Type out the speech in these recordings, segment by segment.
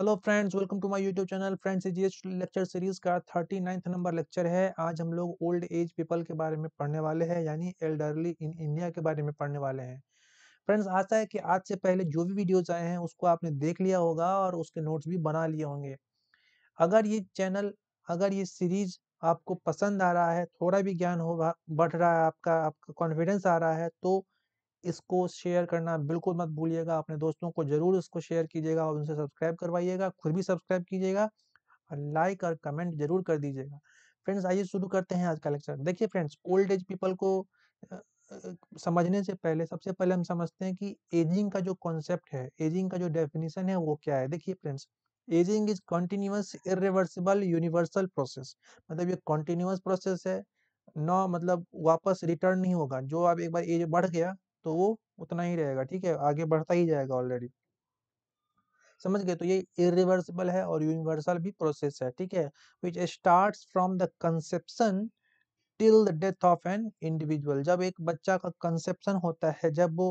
Hello friends welcome to my YouTube channel friends GS lecture series का thirty ninth number lecture है आज हम लोग ओल्ड एज पीपल के बारे में पढ़ने वाले हैं यानी एल्डरली इन इंडिया के बारे में पढ़ने वाले हैं फ्रेंड्स आशा है कि आज से पहले जो भी वीडियोज आए हैं उसको आपने देख लिया होगा और उसके नोट्स भी बना लिए होंगे अगर ये चैनल अगर ये सीरीज आपको पसंद आ रहा है थोड़ा भी ज्ञान हो बढ़ रहा है आपका आपका कॉन्फिडेंस आ रहा है तो इसको शेयर करना बिल्कुल मत भूलिएगा अपने दोस्तों को जरूर इसको शेयर कीजिएगा और उनसे सब्सक्राइब करवाइएगा खुद भी सब्सक्राइब कीजिएगा और लाइक और कमेंट जरूर कर दीजिएगा फ्रेंड्स आइए शुरू करते हैं आज का लेक्चर देखिए फ्रेंड्स ओल्ड एज पीपल को समझने से पहले सबसे पहले हम समझते हैं कि एजिंग का जो कॉन्सेप्ट है एजिंग का जो डेफिनेशन है वो क्या है देखिए friends ageing is continuous irreversible universal process मतलब ये कॉन्टिन्यूस प्रोसेस है ना मतलब वापस रिटर्न नहीं होगा जो आप एक बार एज बढ़ गया तो वो उतना ही रहेगा ठीक है आगे बढ़ता ही जाएगा ऑलरेडी समझ गए तो ये इिवर्सिबल है और यूनिवर्सल भी प्रोसेस है ठीक है which start from the conception till the death of an individual जब एक बच्चा का कंसेप्शन होता है जब वो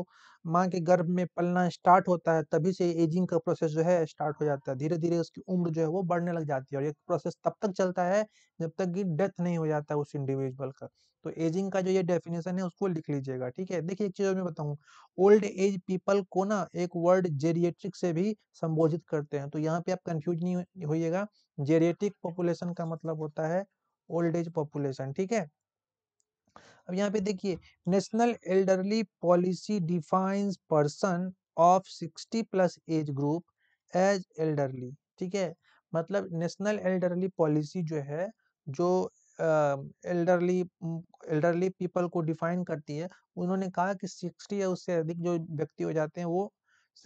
माँ के गर्भ में पलना स्टार्ट होता है तभी से एजिंग का प्रोसेस जो है स्टार्ट हो जाता है धीरे धीरे उसकी उम्र जो है वो बढ़ने लग जाती है और ये प्रोसेस तब तक चलता है जब तक कि डेथ नहीं हो जाता उस इंडिविजुअल का तो एजिंग का जो ये डेफिनेशन है उसको लिख लीजिएगा ठीक है देखिए एक चीज मैं बताऊँ ओल्ड एज पीपल को ना एक वर्ड जेरिएट्रिक से भी संबोधित करते हैं तो यहाँ पे आप कंफ्यूज नहीं होइएगा जेरिएट्रिक पॉपुलेशन का मतलब होता है ओल्ड एज पॉपुलेशन ठीक है अब यहाँ पे देखिए national elderly policy defines person of 60 plus age group age elderly ठीक है मतलब नेशनल एल्डरली पॉलिसी जो है जो एल्डरली एल्डरली पीपल को डिफाइन करती है उन्होंने कहा कि 60 या उससे अधिक जो व्यक्ति हो जाते हैं वो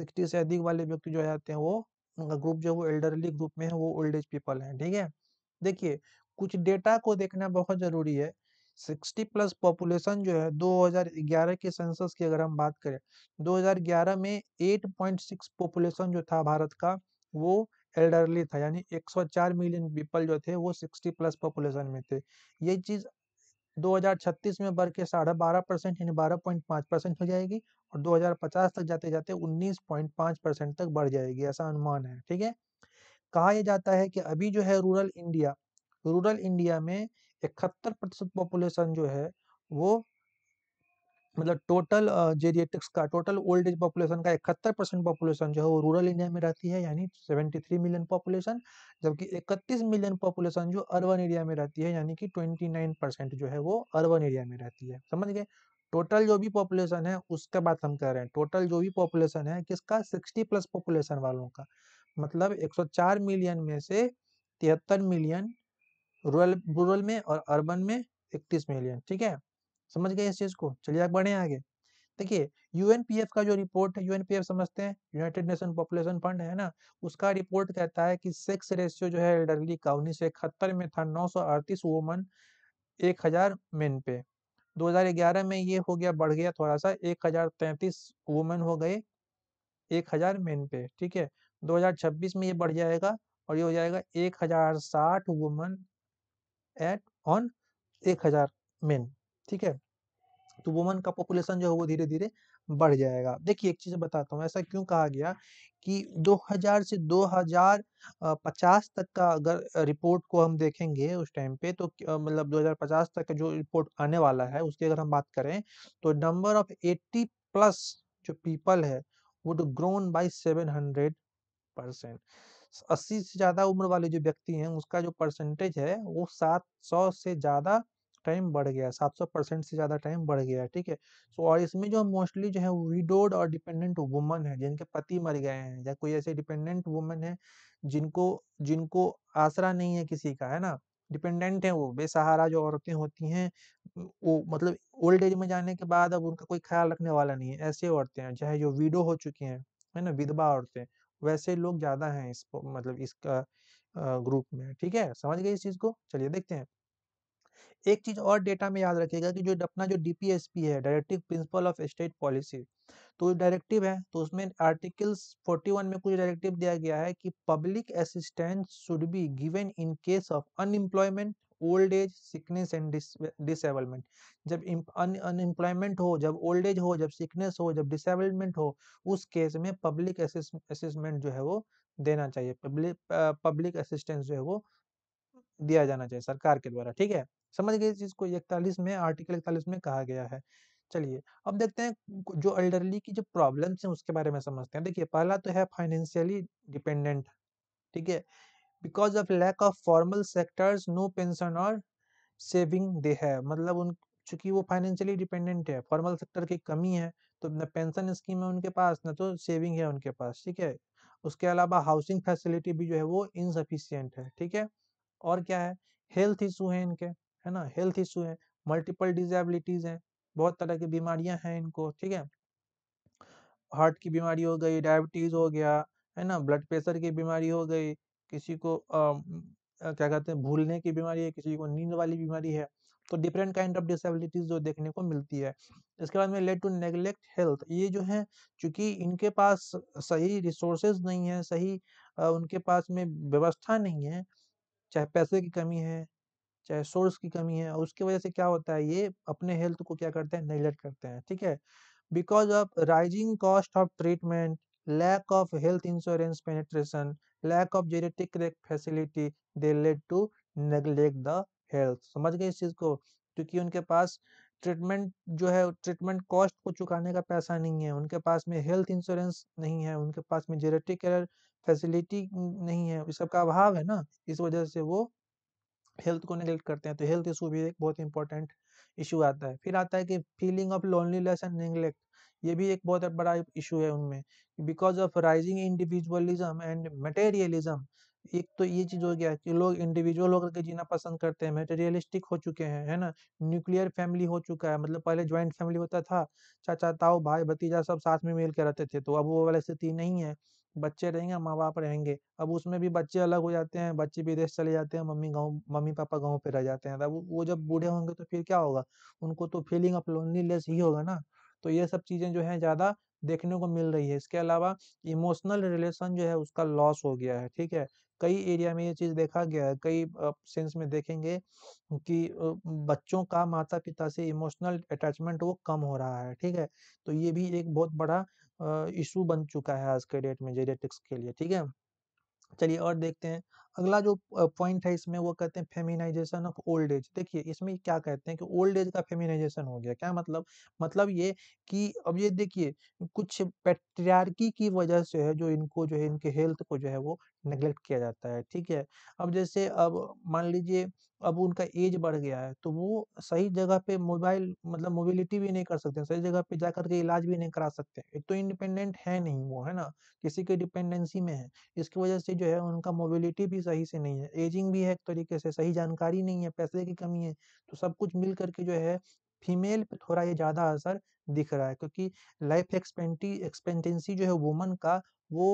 60 से अधिक वाले व्यक्ति जो हो जाते हैं वो उनका ग्रुप जो वो एल्डरली ग्रुप में है वो ओल्ड एज पीपल हैं ठीक है देखिए कुछ डेटा को देखना बहुत जरूरी है सिक्सटी प्लस पॉपुलेशन जो है 2011 के सेंसस की अगर हम बात करें 2011 में 8.6 पॉपुलेशन जो था भारत का वो एल्डरली था यानी 104 मिलियन पीपल जो थे वो 60 प्लस पॉपुलेशन में थे ये चीज 2036 में बढ़ के साढ़े बारह परसेंट यानी बारह पॉइंट पाँच परसेंट हो जाएगी और 2050 तक जाते जाते 19.5 परसेंट तक बढ़ जाएगी ऐसा अनुमान है ठीक है कहा यह जाता है कि अभी जो है रूरल इंडिया रूरल इंडिया में इकहत्तर प्रतिशत पॉपुलेशन जो है वो मतलब टोटल जेरिएटिक्स का टोटल ओल्ड एज पॉपुलेशन का इकहत्तर परसेंट पॉपुलेशन जो है वो रूरल इंडिया में रहती है यानी 73 मिलियन पॉपुलेशन जबकि 31 मिलियन पॉपुलेशन जो अर्बन एरिया में रहती है यानी कि 29 परसेंट जो है वो अर्बन एरिया में रहती है समझ गए टोटल जो भी पॉपुलेशन है उसके बात हम कर रहे हैं टोटल जो भी पॉपुलेशन है किसका सिक्सटी प्लस पॉपुलेशन वालों का मतलब एक मिलियन में से तिहत्तर मिलियन रूरल रूरल में और अर्बन में इकतीस मिलियन ठीक है समझ गए इस चीज को चलिए आप बढ़े आगे देखिए यूएनपीएफ का जो रिपोर्ट है यूएनपीएफ समझते हैं यूनाइटेड नेशन पॉपुलेशन फंड है ना उसका रिपोर्ट कहता है कि सेक्स रेशियो जो है एल्डरली का उन्नीस सौ इकहत्तर में था नौ सौ अड़तीस वोमन एक हजार मेन पे 2011 में ये हो गया बढ़ गया थोड़ा सा एक हजार तैतीस वोमेन हो गए एक हजार मेन पे ठीक है 2026 में ये बढ़ जाएगा और ये हो जाएगा एक हजार साठ वोमन एट ऑन एक हजार मेन ठीक है तो वुमन का पॉपुलेशन जो है वो धीरे धीरे बढ़ जाएगा देखिए एक चीज बताता हूँ ऐसा क्यों कहा गया कि 2000 से 2050 तक का अगर रिपोर्ट को हम देखेंगे उस टाइम पे तो मतलब 2050 तक का जो रिपोर्ट आने वाला है उसकी अगर हम बात करें तो नंबर ऑफ 80 प्लस जो पीपल है वुड ग्रोन बाय 700 परसेंट अस्सी से ज़्यादा उम्र वाले जो व्यक्ति हैं उसका जो परसेंटेज है वो सात सौ से ज़्यादा टाइम बढ़ गया सात सौ परसेंट से ज़्यादा टाइम बढ़ गया ठीक है सो और इसमें जो मोस्टली जो है विडोड और डिपेंडेंट वुमन है जिनके पति मर गए हैं या कोई ऐसे डिपेंडेंट वुमन है जिनको जिनको आसरा नहीं है किसी का है ना डिपेंडेंट है वो बेसहारा जो औरतें होती हैं वो मतलब ओल्ड एज में जाने के बाद अब उनका कोई ख्याल रखने वाला नहीं है ऐसी औरतें हैं चाहे जो विडो हो चुकी हैं है ना विधवा औरतें वैसे लोग ज़्यादा हैं इस मतलब इसका ग्रुप में ठीक है समझ गए इस चीज़ को चलिए देखते हैं एक चीज और डेटा में याद रखिएगा कि जो अपना जो डीपीएसपी है directive principle of state policy तो डायरेक्टिव है तो उसमें आर्टिकल्स 41 में कुछ डायरेक्टिव दिया गया है कि public assistance should be given in case of unemployment old age sickness and disablement जब अनएम्प्लॉयमेंट हो जब ओल्ड एज हो जब सिकनेस हो जब डिसेबलमेंट हो उस केस में पब्लिक असिस्मेंट जो है वो देना चाहिए पब्लिक पब्लिक असिस्टेंस जो है वो दिया जाना चाहिए सरकार के द्वारा ठीक है समझ गए इस चीज को इकतालीस में आर्टिकल इकतालीस में कहा गया है चलिए अब देखते हैं जो अल्डरली की जो प्रॉब्लम्स हैं उसके बारे में समझते हैं देखिए पहला तो है फाइनेंशियली डिपेंडेंट ठीक है because of lack of formal sectors no pension और सेविंग दे है मतलब उन चूंकि वो फाइनेंशियली डिपेंडेंट है फॉर्मल सेक्टर की कमी है तो न पेंशन स्कीम है उनके पास ना तो सेविंग है उनके पास ठीक है उसके अलावा हाउसिंग फैसिलिटी भी जो है वो इनसफिशियंट है ठीक है और क्या है हेल्थ इशू है इनके है ना हेल्थ इशू है मल्टीपल डिजेबिलिटीज हैं बहुत तरह की बीमारियां हैं इनको ठीक है हार्ट की बीमारी हो गई डायबिटीज हो गया है ना ब्लड प्रेशर की बीमारी हो गई किसी को आ, क्या कहते हैं भूलने की बीमारी है किसी को नींद वाली बीमारी है तो डिफरेंट काइंड ऑफ डिसेबिलिटीज जो देखने को मिलती है इसके बाद में लेट टू नेगलेक्ट हेल्थ ये जो है चूंकि इनके पास सही रिसोर्सेज नहीं है सही उनके पास में व्यवस्था नहीं है चाहे पैसे की कमी है चाहे सोर्स की कमी है उसकी वजह से क्या होता है ये अपने हेल्थ को क्या करते हैं नेगलेक्ट करते हैं ठीक है because of rising cost of treatment lack of health insurance penetration lack of genetic facility they led to neglect the health समझ गए इस चीज को क्योंकि उनके पास ट्रीटमेंट जो है ट्रीटमेंट कॉस्ट को चुकाने का पैसा नहीं है उनके पास में हेल्थ इंश्योरेंस नहीं है उनके पास में जेनेटिक केयर फैसिलिटी नहीं है इस सबका अभाव है ना इस वजह से वो हेल्थ को निगलेक्ट करते हैं तो हेल्थ इशू भी एक बहुत इंपॉर्टेंट इशू आता है फिर आता है कि feeling of loneliness and neglect ये भी एक बहुत बड़ा इशू है उनमें because of rising individualism and materialism एक तो ये चीज हो गया कि लोग इंडिविजुअल होकर के जीना पसंद करते हैं मटेरियलिस्टिक हो चुके हैं है ना न्यूक्लियर फैमिली हो चुका है मतलब पहले ज्वाइंट फैमिली होता था चाचा ताऊ भाई भतीजा सब साथ में मिल के रहते थे तो अब वो वाली स्थिति नहीं है बच्चे रहेंगे माँ बाप रहेंगे अब उसमें भी बच्चे अलग हो जाते हैं बच्चे विदेश चले जाते हैं मम्मी गाँव मम्मी पापा गाँव पे रह जाते हैं तब वो जब बूढ़े होंगे तो फिर क्या होगा उनको तो फीलिंग ऑफ लोनलीनेस ही होगा ना तो ये सब चीज़ें जो है ज़्यादा देखने को मिल रही है इसके अलावा इमोशनल रिलेशन जो है उसका लॉस हो गया है ठीक है कई एरिया में ये चीज़ देखा गया है कई सेंस में देखेंगे कि बच्चों का माता पिता से इमोशनल अटैचमेंट वो कम हो रहा है ठीक है तो ये भी एक बहुत बड़ा इशू बन चुका है आज के डेट में जेनेटिक्स के लिए ठीक है चलिए और देखते हैं अगला जो पॉइंट है इसमें वो कहते हैं फेमिनाइजेशन ऑफ ओल्ड एज देखिए इसमें क्या कहते हैं कि ओल्ड एज का फेमिनाइजेशन हो गया क्या मतलब मतलब ये कि अब ये देखिए कुछ पेट्रियार्की की वजह से है जो इनको जो है इनके हेल्थ को जो है वो नेग्लेक्ट किया जाता है ठीक है अब जैसे अब मान लीजिए अब उनका एज बढ़ गया है तो वो सही जगह पे मोबाइल मतलब मोबिलिटी भी नहीं कर सकते सही जगह पे जाकर के इलाज भी नहीं करा सकते एक तो इंडिपेंडेंट है नहीं वो है ना किसी के डिपेंडेंसी में है इसकी वजह से जो है उनका मोबिलिटी भी सही से नहीं है एजिंग भी है एक तरीके से सही जानकारी नहीं है पैसे की कमी है तो सब कुछ मिल करके जो है फीमेल पे थोड़ा ये ज़्यादा असर दिख रहा है क्योंकि लाइफ एक्सपेंटी एक्सपेंटेंसी जो है वुमन का वो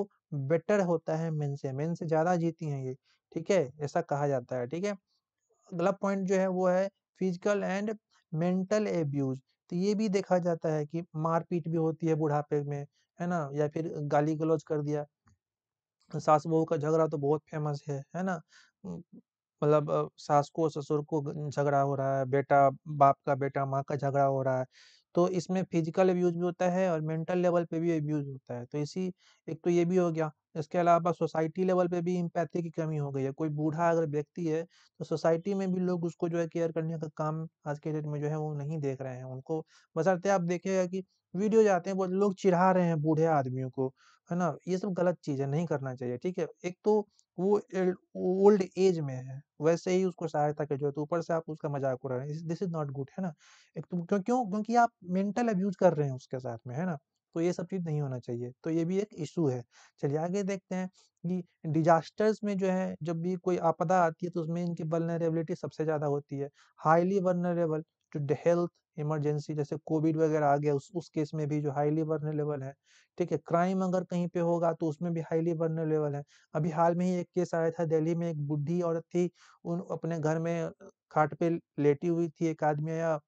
बेटर होता है मेन से मेन से ज़्यादा जीती हैं ये ठीक है ऐसा कहा जाता है ठीक है अगला पॉइंट जो है वो है फिजिकल एंड मेंटल एब्यूज तो ये भी देखा जाता है कि मारपीट भी होती है बुढ़ापे में है ना या फिर गाली गलौज कर दिया सास बहू का झगड़ा तो बहुत फेमस है है ना मतलब सास को ससुर को झगड़ा हो रहा है, बेटा बाप का बेटा माँ का झगड़ा हो रहा है। तो इसमें फिजिकल अब्यूज़ भी होता है और मेंटल लेवल पे भी अब्यूज़ होता है। तो इसी एक तो ये भी हो गया, इसके अलावा सोसाइटी लेवल पे भी इम्पैथी की कमी हो गई है। कोई बूढ़ा अगर व्यक्ति है, तो सोसाइटी में भी लोग उसको जो है केयर करने का काम आज के डेट में जो है वो नहीं देख रहे हैं। उनको बशर्ते आप देखिएगा कि वीडियो जाते हैं वो लोग चिढ़ा रहे हैं बूढ़े आदमियों को, है ना? ये सब गलत चीज़ है, नहीं करना चाहिए, ठीक है? एक तो वो ओल्ड एज में है वैसे ही उसको सहायता की जरूरत तो ऊपर से आप उसका मजाक उड़ा रहे हैं दिस इज नॉट गुड है ना एक तो क्यों क्यों क्योंकि आप मेंटल अब्यूज कर रहे हैं उसके साथ में है ना तो ये सब चीज़ नहीं होना चाहिए तो ये भी एक इशू है चलिए आगे देखते हैं कि डिजास्टर्स में जो है जब भी कोई आपदा आती है तो उसमें इनकी वर्नरेबिलिटी सबसे ज़्यादा होती है highly vulnerable to the health emergency जैसे कोविड वगैरह आ गया उस उस केस में भी जो हाईली वर्नरेबल है ठीक है क्राइम अगर कहीं पे होगा तो उसमें भी हाईली वर्नरेबल है अभी हाल में ही एक केस आया था दिल्ली में एक बुढ़ी औरत थी उन अपने घर में खाट पे लेटी हुई थी एक आदमी आया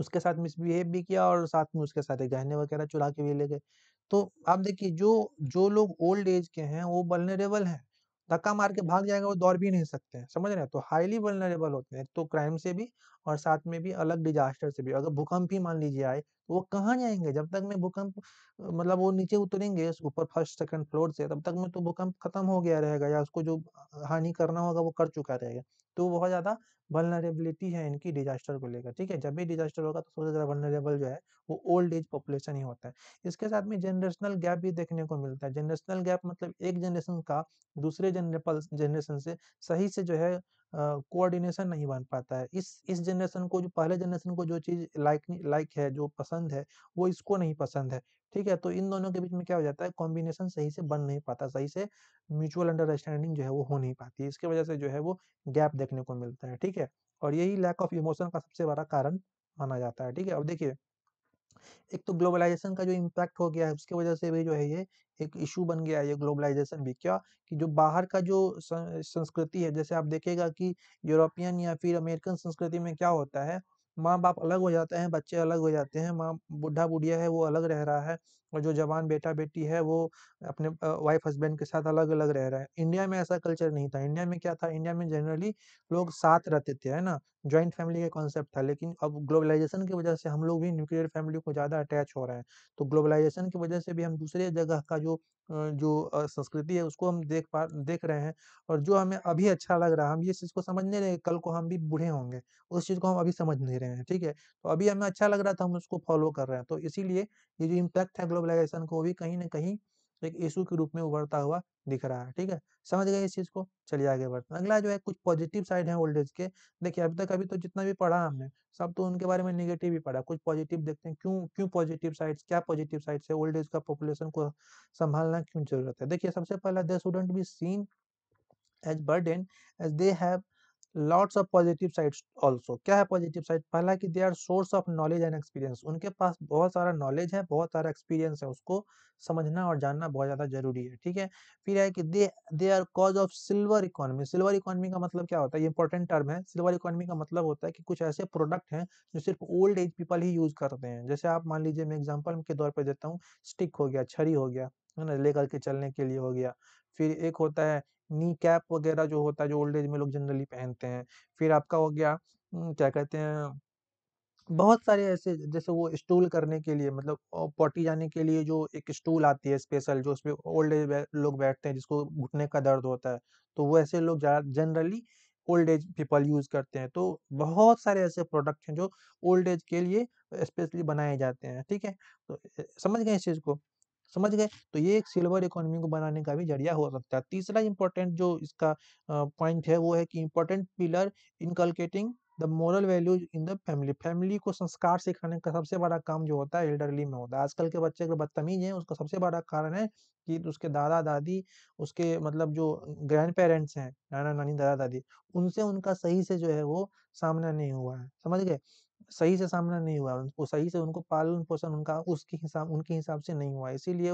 उसके साथ मिसबिहेव भी किया और साथ में उसके साथ गहने वगैरह चुरा के भी ले गए तो आप देखिए जो जो लोग ओल्ड एज के हैं वो वल्नरेबल हैं धक्का मार के भाग जाएगा वो दौड़ भी नहीं सकते हैं समझ रहे हैं तो हाईली वनरेबल होते हैं तो क्राइम से भी और साथ में भी अलग डिजास्टर से भी अगर भूकंप ही मान लीजिए आए तो वो कहाँ जाएंगे जब तक मैं भूकंप मतलब वो नीचे उतरेंगे ऊपर फर्स्ट सेकंड फ्लोर से तब तक में तो भूकंप खत्म हो गया रहेगा या उसको जो हानि करना होगा वो कर चुका रहेगा तो बहुत ज़्यादा वनरेबिलिटी है इनकी डिजास्टर को लेकर ठीक है जब भी डिजास्टर होगा तो सबसे ज़्यादा वनरेबल जो है वो ओल्ड एज पॉपुलेशन ही होता है इसके साथ में जनरेशनल गैप भी देखने को मिलता है जनरेशनल गैप मतलब एक जनरेशन का दूसरे जनरेशन से सही से जो है कोऑर्डिनेशन नहीं बन पाता है इस इस जनरेशन को जो पहले जनरेशन को जो चीज़ लाइक लाइक है जो पसंद है वो इसको नहीं पसंद है ठीक है तो इन दोनों के बीच में क्या हो जाता है कॉम्बिनेशन सही से बन नहीं पाता सही से म्यूचुअल अंडरस्टैंडिंग जो है वो हो नहीं पाती इसकी वजह से जो है वो गैप देखने को मिलता है ठीक है और यही लैक ऑफ इमोशन का सबसे बड़ा कारण माना जाता है ठीक है अब देखिए एक तो ग्लोबलाइजेशन का जो इम्पैक्ट हो गया है उसकी वजह से भी जो है ये एक इशू बन गया है ये ग्लोबलाइजेशन भी क्या कि जो बाहर का जो संस्कृति है जैसे आप देखेगा कि यूरोपियन या फिर अमेरिकन संस्कृति में क्या होता है माँ बाप अलग हो जाते हैं बच्चे अलग हो जाते हैं माँ बुढ़ा बुढ़िया है वो अलग रह रहा है और जो जवान बेटा बेटी है वो अपने वाइफ हस्बैंड के साथ अलग अलग रह रहा है इंडिया में ऐसा कल्चर नहीं था इंडिया में क्या था इंडिया में जनरली लोग साथ रहते थे है ना ज्वाइंट फैमिली का कॉन्सेप्ट था लेकिन अब ग्लोबलाइजेशन की वजह से हम लोग भी न्यूक्लियर फैमिली को ज़्यादा अटैच हो रहे हैं तो ग्लोबलाइजेशन की वजह से भी हम दूसरे जगह का जो जो संस्कृति है उसको हम देख पा देख रहे हैं और जो हमें अभी अच्छा लग रहा है हम ये चीज़ को समझ नहीं रहे कल को हम भी बूढ़े होंगे उस चीज़ को हम अभी समझ नहीं रहे हैं ठीक है तो अभी हमें अच्छा लग रहा था हम उसको फॉलो कर रहे हैं तो इसीलिए ये जो इम्पैक्ट है ग्लोबल ग्लोबलाइजेशन को भी कहीं ना कहीं एक इशू के रूप में उभरता हुआ दिख रहा है ठीक है समझ गए इस चीज को चलिए आगे बढ़ते हैं अगला जो है कुछ पॉजिटिव साइड है ओल्ड एज के देखिए अभी तक अभी तो जितना भी पढ़ा हमने सब तो उनके बारे में निगेटिव ही पढ़ा कुछ पॉजिटिव देखते हैं क्यों क्यों पॉजिटिव साइड क्या पॉजिटिव साइड है ओल्ड एज का पॉपुलेशन को संभालना क्यों जरूरत है देखिए सबसे पहला they shouldn't be seen as burden as they have lots of positive sides also क्या है पॉजिटिव साइड पहला कि they are source of knowledge and experience उनके पास बहुत सारा नॉलेज है बहुत सारा एक्सपीरियंस है उसको समझना और जानना बहुत ज़्यादा जरूरी है ठीक है फिर है कि they they are cause of silver economy silver economy का मतलब क्या होता है इंपॉर्टेंट टर्म है सिल्वर इकोनॉमी का मतलब होता है कि कुछ ऐसे प्रोडक्ट हैं जो सिर्फ ओल्ड एज पीपल ही यूज़ करते हैं जैसे आप मान लीजिए मैं एग्जाम्पल के तौर पर देता हूँ स्टिक हो गया छरी हो गया है ना लेकर के चलने के लिए हो गया फिर एक होता है नी कैप वगैरह जो होता है जो ओल्ड एज में लोग जनरली पहनते हैं फिर आपका हो गया क्या कहते हैं बहुत सारे ऐसे जैसे वो स्टूल करने के लिए मतलब पोटी जाने के लिए जो एक स्टूल आती है स्पेशल जो उसमें ओल्ड एज लोग बैठते हैं जिसको घुटने का दर्द होता है तो वो ऐसे लोग generally old age people use करते हैं तो बहुत सारे ऐसे प्रोडक्ट हैं जो ओल्ड एज के लिए स्पेशली बनाए जाते हैं ठीक है तो समझ गए इस चीज़ को समझ गए तो ये एक सिल्वर इकोनॉमी को बनाने का भी जरिया हो सकता है तीसरा इंपॉर्टेंट जो इसका पॉइंट है वो है कि important pillar inculcating the moral values in the family family को संस्कार सिखाने का सबसे बड़ा काम जो होता है एल्डरली में होता है आजकल के बच्चे अगर बदतमीज हैं उसका सबसे बड़ा कारण है कि उसके दादा दादी उसके मतलब जो ग्रैंड पेरेंट्स हैं नाना नानी दादा दादी उनसे उनका सही से जो है वो सामना नहीं हुआ है समझ गए सही से सामना नहीं हुआ उनको सही से उनको पालन पोषण उनका उसके हिसाब उनके हिसाब से नहीं हुआ इसीलिए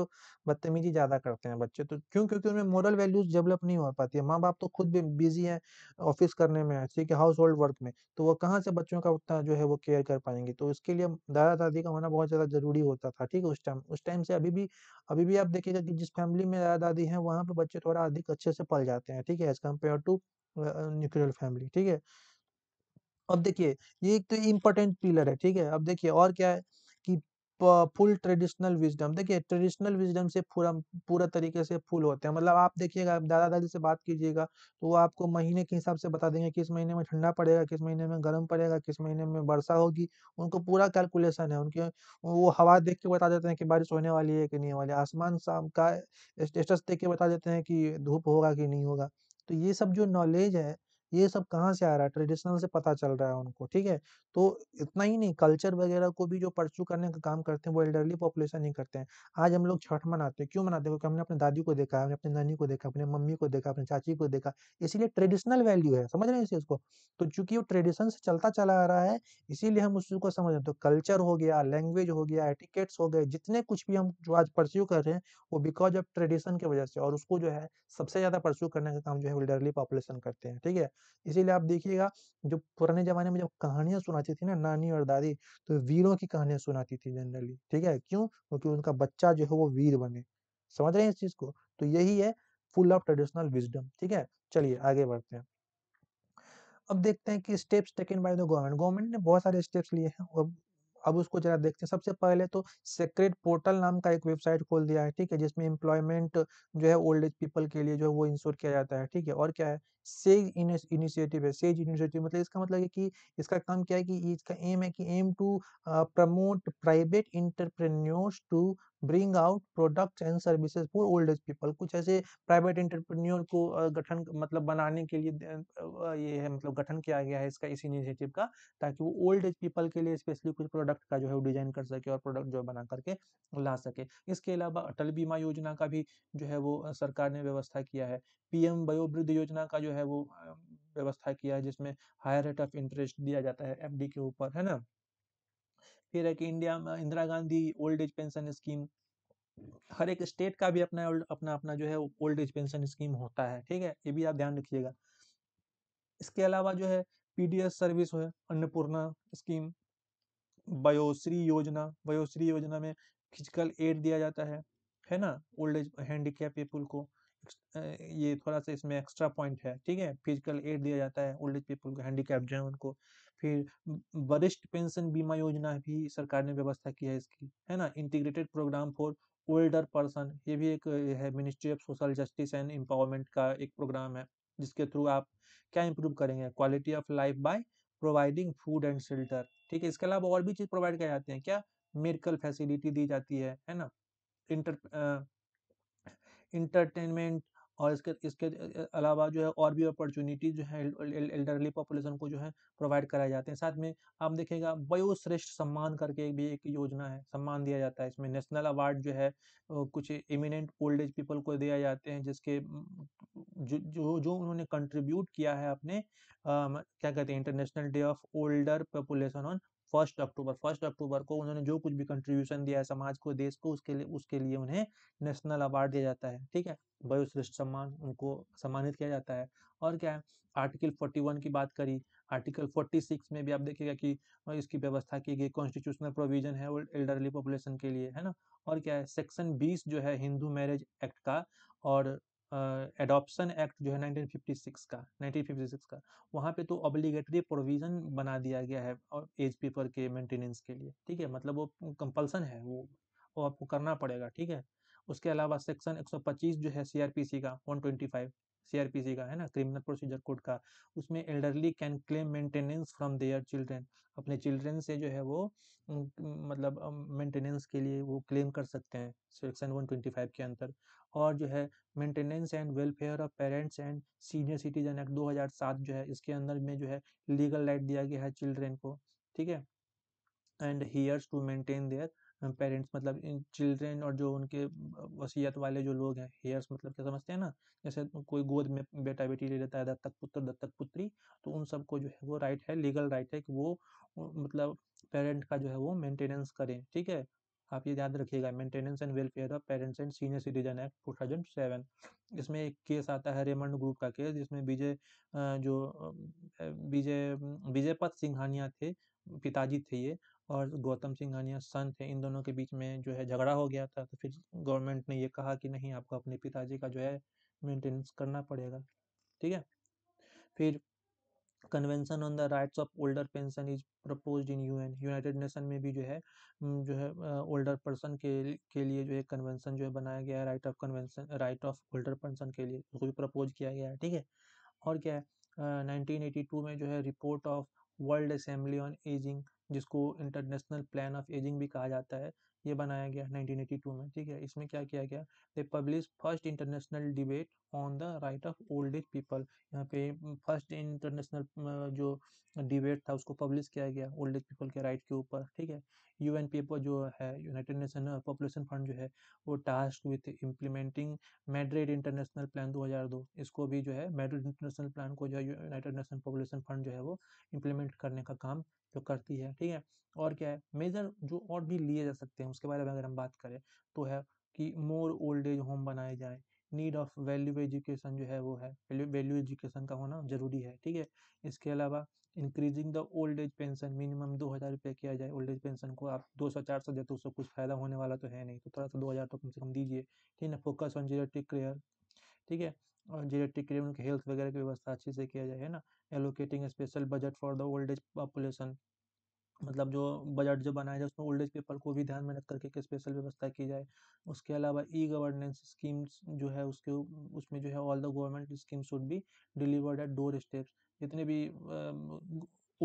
बदतमीजी ज्यादा करते हैं बच्चे तो क्यों क्योंकि उनमें मॉरल वैल्यूज डेवलप नहीं हो पाती है माँ बाप तो खुद भी बिजी है ऑफिस करने में ठीक है हाउस होल्ड वर्क में तो वो कहाँ से बच्चों का उतना जो है वो केयर कर पाएंगे तो उसके लिए दादा दादी का होना बहुत ज्यादा जरूरी होता था ठीक है उस टाइम उस टाइम से अभी भी अभी भी आप देखिएगा कि जिस फैमिली में दादा दादी है वहाँ पे बच्चे थोड़ा अधिक अच्छे से पल जाते हैं ठीक है as compare to nuclear family ठीक है अब देखिए ये एक तो इम्पोर्टेंट पिलर है ठीक है अब देखिए और क्या है कि फुल ट्रेडिशनल विजडम देखिए ट्रेडिशनल विजडम से पूरा पूरा तरीके से फुल होते हैं मतलब आप देखिएगा दादा दादी से बात कीजिएगा तो वो आपको महीने के हिसाब से बता देंगे किस महीने में ठंडा पड़ेगा किस महीने में गर्म पड़ेगा किस महीने में वर्षा होगी उनको पूरा कैलकुलेशन है उनके वो हवा देख के बता देते हैं कि बारिश होने वाली है कि नहीं वाली आसमान शाम का स्टेटस देख के बता देते हैं कि धूप होगा कि नहीं होगा तो ये सब जो नॉलेज है ये सब कहाँ से आ रहा है ट्रेडिशनल से पता चल रहा है उनको ठीक है तो इतना ही नहीं कल्चर वगैरह को भी जो परसू करने का काम करते हैं वो एल्डरली पॉपुलेशन ही करते हैं आज हम लोग छठ मनाते हैं क्यों मनाते हैं क्योंकि हमने अपने दादी को देखा हमने अपने नानी को देखा अपने मम्मी को देखा अपने चाची को देखा इसीलिए ट्रेडिशनल वैल्यू है समझ रहे हैं इस चीज को तो चूंकि वो ट्रेडिशन से चलता चला आ रहा है इसीलिए हम उस चीज को समझ रहे तो कल्चर हो गया लैंग्वेज हो गया एटिकेट्स हो गए जितने कुछ भी हम जो आज परस्यू कर रहे हैं वो बिकॉज ऑफ ट्रेडिशन की वजह से और उसको जो है सबसे ज्यादा परस्यू करने का काम जो है एल्डरली पॉपुलेशन करते हैं ठीक है इसीलिए आप देखिएगा जो पुराने जमाने में जब कहानियां सुनाती थी ना नानी और दादी तो वीरों की कहानियां सुनाती थी जनरली ठीक है क्यों क्योंकि उनका बच्चा जो है वो वीर बने समझ रहे हैं इस चीज को तो यही है फुल ऑफ ट्रेडिशनल विजडम ठीक है चलिए आगे बढ़ते हैं अब देखते हैं कि steps taken by the government government ने बहुत सारे स्टेप्स लिए हैं अब अब उसको जरा देखते हैं सबसे पहले तो सेक्रेट पोर्टल नाम का एक वेबसाइट खोल दिया है ठीक है जिसमें एम्प्लॉयमेंट जो है ओल्ड एज पीपल के लिए जो है वो इंश्योर किया जाता है ठीक है और क्या है सेज इनिशिएटिव है सेज इनिशिएटिव मतलब इसका मतलब है कि इसका काम क्या है कि इसका एम है कि aim to promote private entrepreneurs to bring out products and services for old age people कुछ ऐसे प्राइवेट इंटरप्रेन्योर को uh, गठन मतलब बनाने के लिए uh, uh, ये है मतलब गठन किया गया है इसका इस इनिशिएटिव का ताकि वो ओल्ड एज पीपल के लिए स्पेशली कुछ प्रोडक्ट का जो है वो डिजाइन कर सके और प्रोडक्ट जो बना करके ला सके इसके अलावा अटल बीमा योजना का भी जो है वो सरकार ने व्यवस्था किया है पीएम वयोवृद्ध योजना का जो है है वो हाँ, हाँ। व्यवस्था किया है जिसमें हायर रेट ऑफ इंटरेस्ट दिया जाता है एफ के ऊपर है ना फिर है कि इंडिया में Indira Gandhi old age pension scheme हर एक स्टेट का भी अपना अपना अपना जो है ओल्ड एज पेंशन स्कीम होता है ठीक है ये भी आप ध्यान रखिएगा इसके अलावा जो है पीडीएस सर्विस है अन्नपूर्णा स्कीम वयोश्री योजना वयोश्री योजना में फिजिकल एड दिया जाता है है ना ओल्ड एज हैंडीकैप पीपुल को ये थोड़ा सा इसमें एक्स्ट्रा पॉइंट है ठीक है फिजिकल एड दिया जाता है ओल्ड एज पीपल को हैंडीकैप जो है उनको फिर वरिष्ठ पेंशन बीमा योजना भी सरकार ने व्यवस्था की है इसकी है ना integrated programme for older person ये भी एक है ministry of social justice and empowerment का एक प्रोग्राम है जिसके थ्रू आप क्या इम्प्रूव करेंगे quality of life by providing food and shelter ठीक है इसके अलावा और भी चीज़ प्रोवाइड किया जाते हैं क्या मेडिकल फैसिलिटी दी जाती है है ना इंटर इंटरटेनमेंट और इसके इसके अलावा जो है और भी अपॉर्चुनिटी जो है एल्डरली पॉपुलेशन को जो है प्रोवाइड कराए जाते हैं साथ में आप देखेगा वयोश्रेष्ठ सम्मान करके भी एक योजना है सम्मान दिया जाता है इसमें नेशनल अवार्ड जो है कुछ इमिनेंट ओल्ड एज पीपल को दिया जाते हैं जिसके जो जो, जो उन्होंने कंट्रीब्यूट किया है अपने आ, क्या कहते हैं international day of older population on first October first October को उन्होंने जो कुछ भी कंट्रीब्यूशन दिया है समाज को देश को उसके लिए उसके लिए उन्हें नेशनल अवार्ड दिया जाता है ठीक है वयोश्रेष्ठ सम्मान उनको सम्मानित किया जाता है और क्या है आर्टिकल 41 की बात करी आर्टिकल 46 में भी आप देखिएगा कि इसकी व्यवस्था की गई कॉन्स्टिट्यूशनल प्रोविजन है ओल्ड एल्डरली पॉपुलेशन के लिए है ना और क्या है सेक्शन 20 जो है हिंदू मैरिज एक्ट का और एडॉप्शन एक्ट जो है 1956 का 1956 का वहाँ पे तो ऑब्लीगेटरी प्रोविज़न बना दिया गया है और एज पेपर के मेंटेनेंस के लिए ठीक है मतलब वो कंपल्सन है वो वो आपको करना पड़ेगा ठीक है उसके अलावा सेक्शन 125 जो है सीआरपीसी का 125 सीआरपीसी का है ना क्रिमिनल प्रोसीजर कोड का उसमें elderly can claim maintenance from their children अपने चिल्ड्रेन से जो है वो मतलब मेंटेनेंस के लिए वो क्लेम कर सकते हैं सेक्शन 125 के अंदर और जो है maintenance and welfare of parents and senior citizen act 2007 जो है इसके अंदर में जो है लीगल राइट दिया गया है चिल्ड्रेन को ठीक है and heirs to maintain their parents मतलब चिल्ड्रेन और जो उनके वसीयत वाले जो लोग हैं हेयर्स मतलब क्या समझते हैं ना जैसे कोई गोद में बेटा बेटी ले लेता है दत्तक पुत्र दत्तक पुत्री तो उन सबको जो है वो राइट है लीगल राइट है कि वो मतलब पेरेंट का जो है वो मेंटेनेंस करें ठीक है आप ये याद रखिएगा maintenance and welfare of parents and senior citizen act two thousand seven इसमें एक केस आता है रेमंड ग्रुप का केस जिसमें विजय जो विजय विजयपत सिंघानिया थे पिताजी थे ये और गौतम सिंघानिया सन थे इन दोनों के बीच में जो है झगड़ा हो गया था तो फिर गवर्नमेंट ने ये कहा कि नहीं आपको अपने पिताजी का जो है मेंटेनेंस करना पड़ेगा ठीक है फिर convention on the rights of older persons is propose in U N United Nation में भी जो है जो है ओल्डर पर्सन के के लिए जो है कन्वेंशन जो है बनाया गया है right of convention right of older person के लिए उसको भी प्रपोज किया गया है ठीक है और क्या है नाइनटीन uh, टू में जो है report of world assembly on ageing जिसको इंटरनेशनल प्लान ऑफ एजिंग भी कहा जाता है ये बनाया गया 1982 में ठीक है इसमें क्या किया गया they publish first international debate on the right of old age people यहाँ पे फर्स्ट इंटरनेशनल जो डिबेट था उसको पब्लिश किया गया ओल्ड एज पीपल के राइट के ऊपर ठीक है यू एन पेपर जो है यूनाइटेड नेशन पॉपुलेशन फंड जो है वो task with implementing Madrid international plan 2002 इसको भी जो है मेड्रेड इंटरनेशनल प्लान को जो है यूनाइटेड नेशन पॉपुलेशन फंड जो है वो इम्प्लीमेंट करने का काम जो करती है ठीक है और क्या है मेजर जो और भी लिए जा सकते हैं उसके बारे में अगर हम बात करें तो है कि मोर ओल्ड एज होम बनाए जाए नीड ऑफ वैल्यू एजुकेशन जो है वो है वैल्यू एजुकेशन का होना जरूरी है ठीक है इसके अलावा increasing the old age pension minimum दो हज़ार रुपये किया जाए ओल्ड एज पेंशन को आप दो सौ चार सौ देते तो उससे कुछ फ़ायदा होने वाला तो है नहीं तो थोड़ा सा दो हज़ार तो कम से कम दीजिए ठीक है फोकस ऑन जेनेटिक केयर ठीक है और जेरेट्रिक केयर उनके हेल्थ वगैरह की व्यवस्था अच्छे से किया जाए है ना allocating special budget for the old age population मतलब जो बजट जो बनाया जाए उसमें ओल्ड एज पीपल को भी ध्यान में रख करके एक स्पेशल व्यवस्था की जाए उसके अलावा ई गवर्नेंस स्कीम्स जो है उसके उसमें जो है all the government schemes should be delivered at door steps जितने भी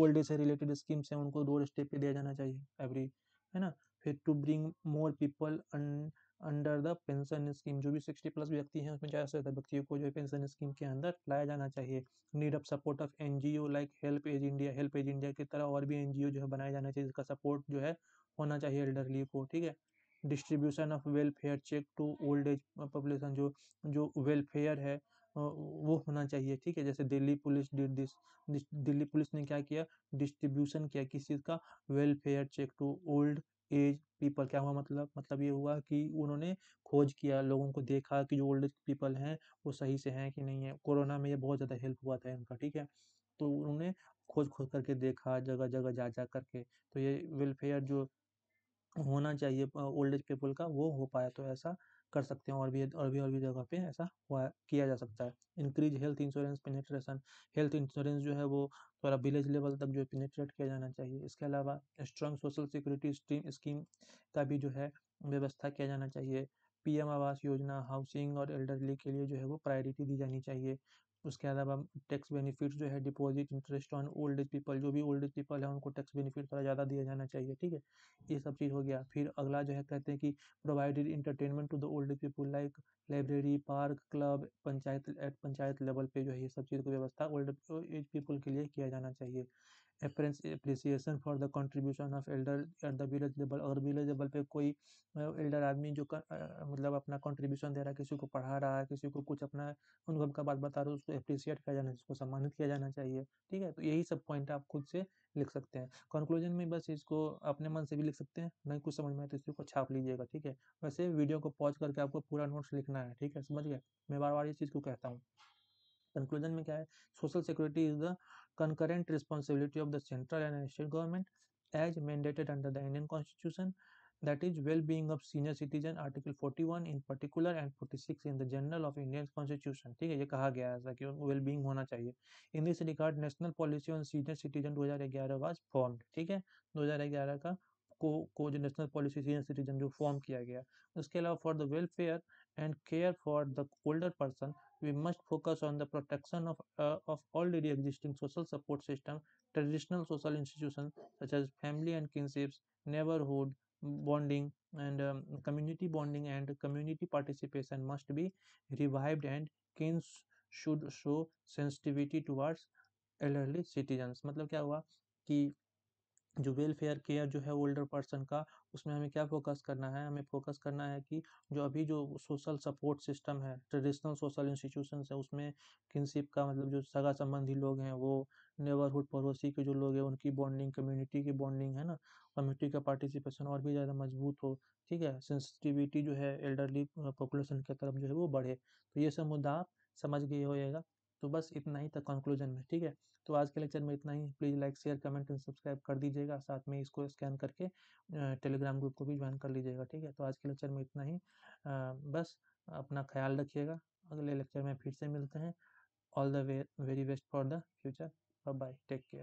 ओल्ड एज से रिलेटेड स्कीम्स हैं उनको डोर स्टेप पे दिया जाना चाहिए एवरी है ना फिर to bring more people under the pension scheme जो भी सिक्सटी प्लस व्यक्ति हैं उसमें ज़्यादा से ज़्यादा व्यक्तियों को जो है पेंशन स्कीम के अंदर लाया जाना चाहिए need of support of an like help age India help age India की तरह और भी एन जो है बनाया जाना चाहिए जिसका सपोर्ट जो है होना चाहिए एल्डरली को ठीक है distribution of welfare check to old age population जो जो वेलफेयर है वो होना चाहिए ठीक है जैसे दिल्ली पुलिस दिल्ली पुलिस ने क्या किया डिस्ट्रीब्यूशन किया किस चीज़ का welfare check to old age people क्या हुआ मतलब मतलब ये हुआ कि उन्होंने खोज किया लोगों को देखा कि जो ओल्ड पीपल हैं वो सही से हैं कि नहीं है कोरोना में ये बहुत ज़्यादा हेल्प हुआ था इनका ठीक है तो उन्होंने खोज खोज करके देखा जगह जगह जा जा करके तो ये वेलफेयर जो होना चाहिए ओल्ड एज पीपल का वो हो पाया तो ऐसा कर सकते हैं और भी और भी और भी जगह पे ऐसा हुआ किया जा सकता है increase health insurance penetration health insurance जो है वो थोड़ा विलेज लेवल तक जो पेनेट्रेट किया जाना चाहिए इसके अलावा strong social security stream scheme का भी जो है व्यवस्था किया जाना चाहिए पीएम आवास योजना हाउसिंग और एल्डरली के लिए जो है वो प्रायोरिटी दी जानी चाहिए उसके अलावा टैक्स बेनिफिट जो है deposit interest on old age people जो भी ओल्ड एज पीपल है उनको टैक्स बेनिफिट थोड़ा ज़्यादा दिया जाना चाहिए ठीक है ये सब चीज़ हो गया फिर अगला जो है कहते हैं कि provided entertainment to the old age people like library park club panchayat at panchayat level पे जो है ये सब चीज़ की व्यवस्था ओल्ड एज पीपल के लिए किया जाना चाहिए appreciation for the contribution of elder at the village level अगर विलेज लेवल पे कोई एल्डर आदमी जो कर, आ, मतलब अपना कंट्रीब्यूशन दे रहा है किसी को पढ़ा रहा है किसी को कुछ अपना अनुभव का बात बता रहा है उसको अप्रिसिएट किया जाना उसको सम्मानित किया जाना चाहिए ठीक है तो यही सब पॉइंट आप खुद से लिख सकते हैं कंक्लूजन में बस इसको अपने मन से भी लिख सकते हैं नहीं कुछ समझ में आए तो इसको छाप लीजिएगा ठीक है वैसे वीडियो को पॉज करके आपको पूरा नोट्स लिखना है ठीक है समझ गए मैं बार बार इस चीज़ को कहता हूँ कंक्लूजन में क्या है social security is the concurrent responsibility of the central and state government as mandated under the Indian constitution that is well-being of senior citizen article 41 in particular and 46 in the general of Indian constitution theek hai ye kaha gaya hai कि well-being hona chahiye in this regard national policy on senior citizen 2011 was formed theek hai 2011 ka को को जो national policy senior citizen जो form किया गया उसके अलावा for the welfare and care for the older person we must focus on the protection of, uh, of already existing social support system, traditional social institutions such as family and kinships, neighborhood bonding and um, community bonding and community participation must be revived and kins should show sensitivity towards elderly citizens मतलब क्या हुआ कि जो welfare care जो है older person का उसमें हमें क्या फोकस करना है हमें फोकस करना है कि जो अभी जो सोशल सपोर्ट सिस्टम है ट्रेडिशनल सोशल इंस्टीट्यूशन है उसमें किनशिप का मतलब जो सगा संबंधी लोग हैं वो नेबरहुड पड़ोसी के जो लोग हैं उनकी बॉन्डिंग कम्युनिटी की बॉन्डिंग है ना कम्युनिटी का पार्टिसिपेशन और भी ज़्यादा मजबूत हो ठीक है सेंसिटिविटी जो है एल्डरली पॉपुलेशन की तरफ जो है वो बढ़े तो ये सब मुद्दा आप समझ गए होएगा तो बस इतना ही था कंक्लूजन में ठीक है तो आज के लेक्चर में इतना ही please like share comment and subscribe कर दीजिएगा साथ में इसको स्कैन करके टेलीग्राम ग्रुप को भी ज्वाइन कर लीजिएगा ठीक है तो आज के लेक्चर में इतना ही बस अपना ख्याल रखिएगा अगले लेक्चर में फिर से मिलते हैं all the way very best for the future bye take care